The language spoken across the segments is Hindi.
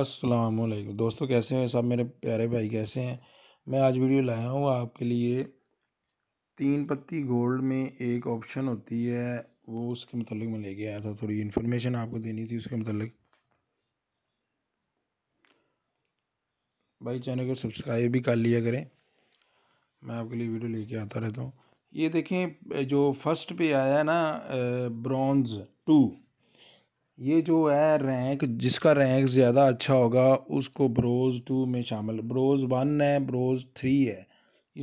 अस्सलाम वालेकुम दोस्तों कैसे हैं सब मेरे प्यारे भाई कैसे हैं मैं आज वीडियो लाया हूँ आपके लिए तीन पत्ती गोल्ड में एक ऑप्शन होती है वो उसके मतलब मैं लेके आया था थोड़ी इन्फॉर्मेशन आपको देनी थी उसके मतलब भाई चैनल को सब्सक्राइब भी कर लिया करें मैं आपके लिए वीडियो लेके आता रहता हूँ ये देखें जो फर्स्ट पे आया है ना ब्रॉन्ज टू ये जो है रैंक जिसका रैंक ज़्यादा अच्छा होगा उसको ब्रोज़ टू में शामिल ब्रोज़ वन है ब्रोज़ थ्री है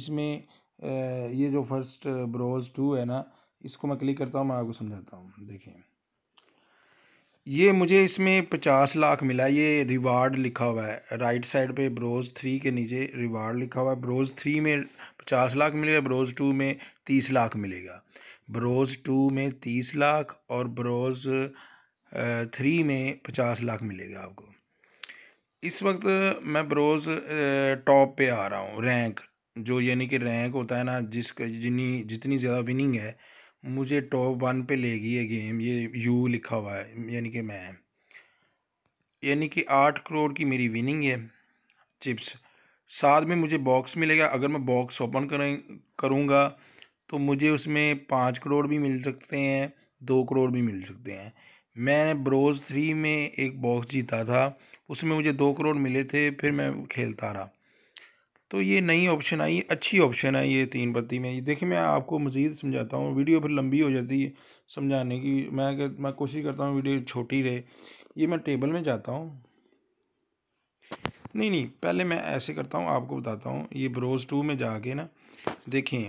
इसमें ये जो फर्स्ट ब्रोज़ टू है ना इसको मैं क्लिक करता हूँ मैं आपको समझाता हूँ देखिए ये मुझे इसमें पचास लाख मिला ये रिवार्ड लिखा हुआ है राइट साइड पे ब्रोज़ थ्री के नीचे रिवार्ड लिखा हुआ है ब्रोज़ थ्री में पचास लाख मिलेगा ब्रोज़ टू में तीस लाख मिलेगा ब्रोज़ टू में तीस लाख और ब्रोज़ थ्री में पचास लाख मिलेगा आपको इस वक्त मैं बरोज़ टॉप पे आ रहा हूँ रैंक जो यानी कि रैंक होता है ना जिस जिनी जितनी ज़्यादा विनिंग है मुझे टॉप वन पे लेगी ये गेम ये यू लिखा हुआ है यानी कि मैं यानी कि आठ करोड़ की मेरी विनिंग है चिप्स साथ में मुझे बॉक्स मिलेगा अगर मैं बॉक्स ओपन करें करूँगा तो मुझे उसमें पाँच करोड़ भी मिल सकते हैं दो करोड़ भी मिल सकते हैं मैंने ब्रोज थ्री में एक बॉक्स जीता था उसमें मुझे दो करोड़ मिले थे फिर मैं खेलता रहा तो ये नई ऑप्शन आई अच्छी ऑप्शन है ये तीन पत्ती में ये देखिए मैं आपको मज़ीद समझाता हूँ वीडियो फिर लंबी हो जाती है समझाने की मैं मैं कोशिश करता हूँ वीडियो छोटी रहे ये मैं टेबल में जाता हूँ नहीं नहीं पहले मैं ऐसे करता हूँ आपको बताता हूँ ये ब्रोज टू में जाके ना देखें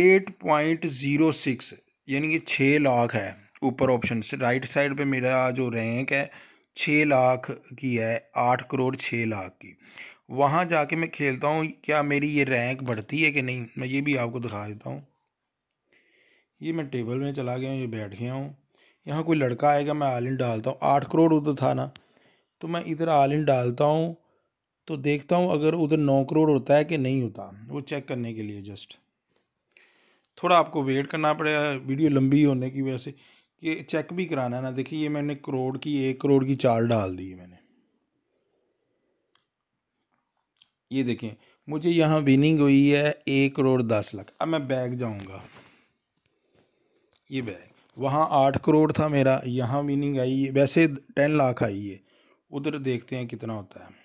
एट पॉइंट ज़ीरो सिक्स यानी कि छः लाख है ऊपर ऑप्शन राइट साइड पे मेरा जो रैंक है छः लाख की है आठ करोड़ छः लाख की वहाँ जाके मैं खेलता हूँ क्या मेरी ये रैंक बढ़ती है कि नहीं मैं ये भी आपको दिखा देता हूँ ये मैं टेबल में चला गया हूँ ये बैठ गया हूँ यहाँ कोई लड़का आएगा मैं आलिन डालता हूँ आठ करोड़ उधर था ना तो मैं इधर आलिन डालता हूँ तो देखता हूँ अगर उधर नौ करोड़ होता है कि नहीं होता वो चेक करने के लिए जस्ट थोड़ा आपको वेट करना पड़ेगा वीडियो लंबी होने की वजह से ये चेक भी कराना है ना देखिए ये मैंने करोड़ की एक करोड़ की चाल डाल दी है मैंने ये देखें मुझे यहाँ विनिंग हुई है एक करोड़ दस लाख अब मैं बैग जाऊँगा ये बैग वहाँ आठ करोड़ था मेरा यहाँ विनिंग आई है वैसे टेन लाख आई है उधर देखते हैं कितना होता है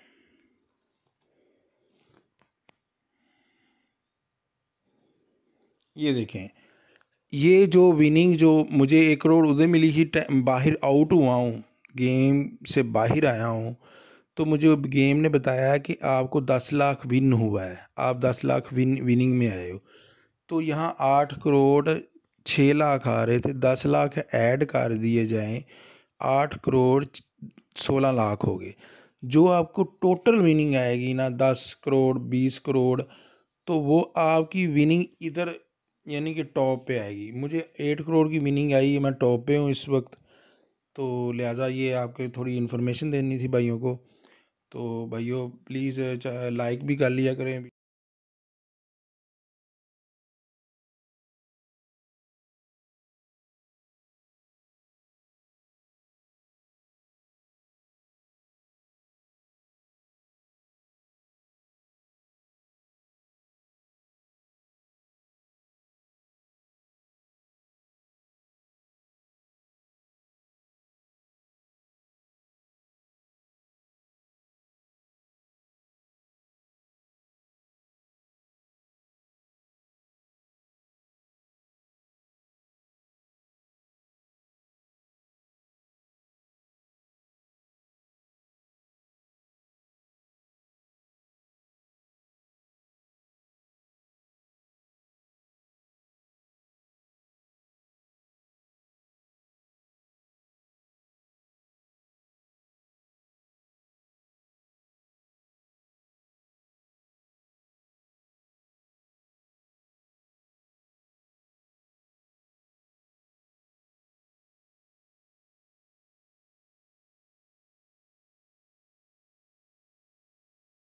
ये देखें ये जो विनिंग जो मुझे एक करोड़ उधर मिली ही बाहर आउट हुआ हूँ गेम से बाहर आया हूँ तो मुझे गेम ने बताया कि आपको दस लाख विन हुआ है आप दस लाख विन विनिंग में आए हो तो यहाँ आठ करोड़ छः लाख आ रहे थे दस लाख ऐड कर दिए जाएं आठ करोड़ सोलह लाख हो गए जो आपको टोटल विनिंग आएगी ना दस करोड़ बीस करोड़ तो वो आपकी विनिंग इधर यानी कि टॉप पे आएगी मुझे एट करोड़ की विनिंग आई है मैं टॉप पे हूँ इस वक्त तो लिहाजा ये आपके थोड़ी इन्फॉर्मेशन देनी थी भाइयों को तो भाइयों प्लीज़ लाइक भी कर लिया करें